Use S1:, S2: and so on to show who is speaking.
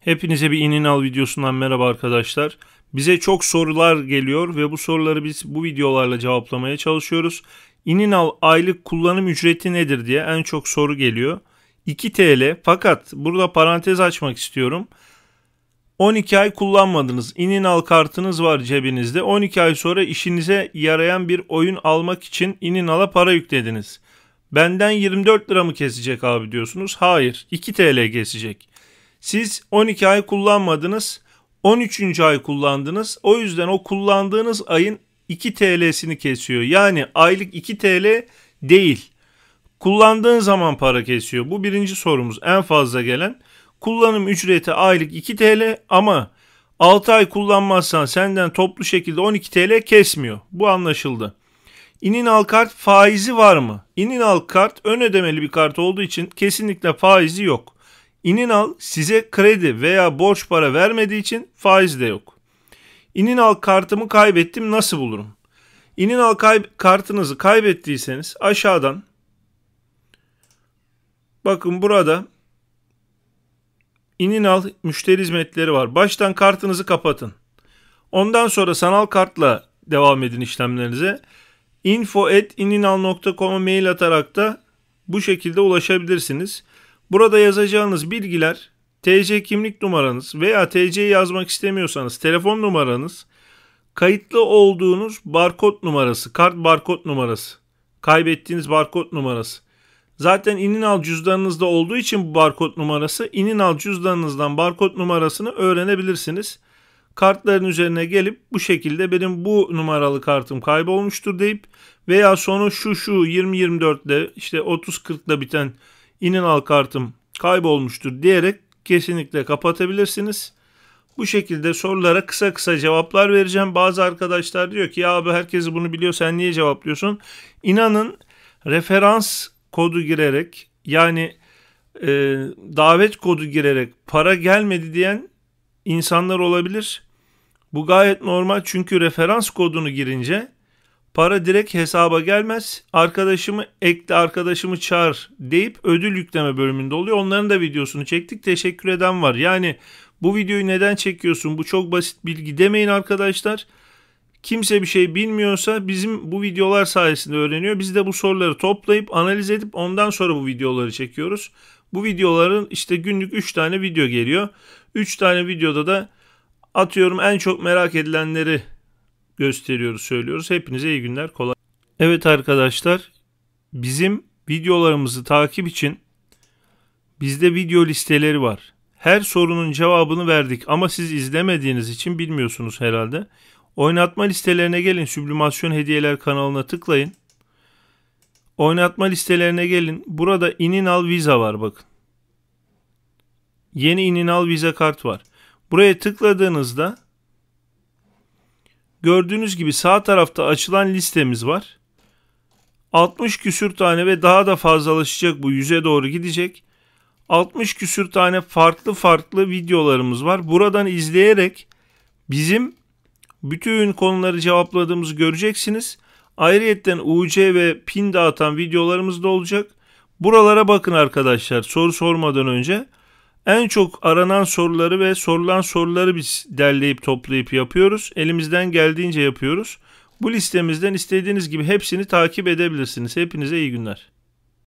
S1: Hepinize bir inin al videosundan merhaba arkadaşlar. Bize çok sorular geliyor ve bu soruları biz bu videolarla cevaplamaya çalışıyoruz. İnin al aylık kullanım ücreti nedir diye en çok soru geliyor. 2 TL fakat burada parantez açmak istiyorum. 12 ay kullanmadınız. İnin al kartınız var cebinizde. 12 ay sonra işinize yarayan bir oyun almak için inin ala para yüklediniz. Benden 24 lira mı kesecek abi diyorsunuz. Hayır 2 TL kesecek. Siz 12 ay kullanmadınız. 13. ay kullandınız. O yüzden o kullandığınız ayın 2 TL'sini kesiyor. Yani aylık 2 TL değil. Kullandığın zaman para kesiyor. Bu birinci sorumuz en fazla gelen. Kullanım ücreti aylık 2 TL ama 6 ay kullanmazsan senden toplu şekilde 12 TL kesmiyor. Bu anlaşıldı. İninal kart faizi var mı? İninal kart ön ödemeli bir kart olduğu için kesinlikle faizi yok. Al size kredi veya borç para vermediği için faiz de yok. Al kartımı kaybettim nasıl bulurum? İninal kay kartınızı kaybettiyseniz aşağıdan bakın burada Inin Al müşteri hizmetleri var. Baştan kartınızı kapatın. Ondan sonra sanal kartla devam edin işlemlerinize. info.ininal.com'a mail atarak da bu şekilde ulaşabilirsiniz. Burada yazacağınız bilgiler TC kimlik numaranız veya TC yazmak istemiyorsanız telefon numaranız, kayıtlı olduğunuz barkod numarası, kart barkod numarası, kaybettiğiniz barkod numarası. Zaten inin al cüzdanınızda olduğu için bu barkod numarası inin al cüzdanınızdan barkod numarasını öğrenebilirsiniz. Kartların üzerine gelip bu şekilde benim bu numaralı kartım kaybolmuştur deyip veya sonu şu şu 2024'le işte 3040'la biten inin al kartım kaybolmuştur diyerek kesinlikle kapatabilirsiniz. Bu şekilde sorulara kısa kısa cevaplar vereceğim. Bazı arkadaşlar diyor ki ya abi herkes bunu biliyor sen niye cevaplıyorsun? İnanın referans kodu girerek yani e, davet kodu girerek para gelmedi diyen insanlar olabilir. Bu gayet normal çünkü referans kodunu girince Para direkt hesaba gelmez. Arkadaşımı ekle, arkadaşımı çağır deyip ödül yükleme bölümünde oluyor. Onların da videosunu çektik. Teşekkür eden var. Yani bu videoyu neden çekiyorsun? Bu çok basit bilgi demeyin arkadaşlar. Kimse bir şey bilmiyorsa bizim bu videolar sayesinde öğreniyor. Biz de bu soruları toplayıp analiz edip ondan sonra bu videoları çekiyoruz. Bu videoların işte günlük 3 tane video geliyor. 3 tane videoda da atıyorum en çok merak edilenleri gösteriyoruz, söylüyoruz. Hepinize iyi günler, kolay. Evet arkadaşlar, bizim videolarımızı takip için bizde video listeleri var. Her sorunun cevabını verdik ama siz izlemediğiniz için bilmiyorsunuz herhalde. Oynatma listelerine gelin. Süblimasyon Hediyeler kanalına tıklayın. Oynatma listelerine gelin. Burada inin al viza var bakın. Yeni inin al viza kart var. Buraya tıkladığınızda Gördüğünüz gibi sağ tarafta açılan listemiz var. 60 küsür tane ve daha da fazlalaşacak bu 100'e doğru gidecek. 60 küsür tane farklı farklı videolarımız var. Buradan izleyerek bizim bütün konuları cevapladığımızı göreceksiniz. Ayrıyeten UC ve pin dağıtan videolarımız da olacak. Buralara bakın arkadaşlar soru sormadan önce. En çok aranan soruları ve sorulan soruları biz derleyip toplayıp yapıyoruz. Elimizden geldiğince yapıyoruz. Bu listemizden istediğiniz gibi hepsini takip edebilirsiniz. Hepinize iyi günler.